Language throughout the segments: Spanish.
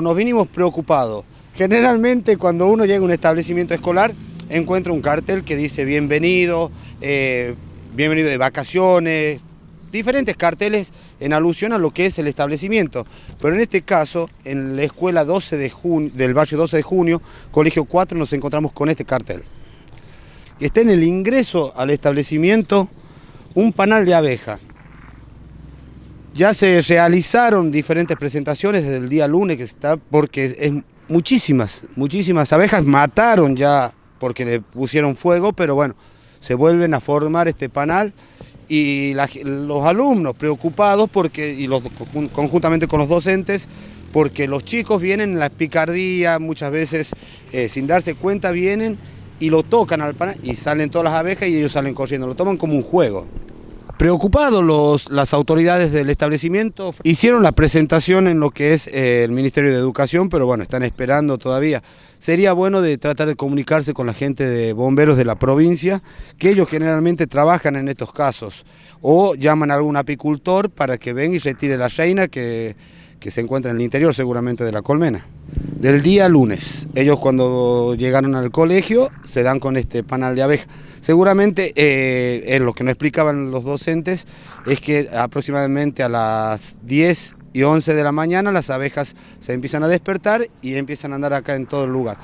Nos vinimos preocupados. Generalmente cuando uno llega a un establecimiento escolar encuentra un cartel que dice bienvenido, eh, bienvenido de vacaciones, diferentes carteles en alusión a lo que es el establecimiento. Pero en este caso, en la escuela 12 de junio, del barrio 12 de junio, colegio 4, nos encontramos con este cartel. Está en el ingreso al establecimiento un panal de abeja. Ya se realizaron diferentes presentaciones desde el día lunes que está, porque es muchísimas, muchísimas abejas mataron ya porque le pusieron fuego, pero bueno, se vuelven a formar este panal y los alumnos preocupados porque, y los, conjuntamente con los docentes, porque los chicos vienen en la picardía, muchas veces eh, sin darse cuenta vienen y lo tocan al panal y salen todas las abejas y ellos salen corriendo, lo toman como un juego. Preocupados los, las autoridades del establecimiento, hicieron la presentación en lo que es eh, el Ministerio de Educación, pero bueno, están esperando todavía. Sería bueno de tratar de comunicarse con la gente de bomberos de la provincia, que ellos generalmente trabajan en estos casos, o llaman a algún apicultor para que venga y retire la reina que se encuentra en el interior seguramente de la colmena del día lunes. Ellos cuando llegaron al colegio se dan con este panal de abejas. Seguramente eh, lo que nos explicaban los docentes es que aproximadamente a las 10 y 11 de la mañana las abejas se empiezan a despertar y empiezan a andar acá en todo el lugar,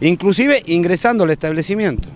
inclusive ingresando al establecimiento.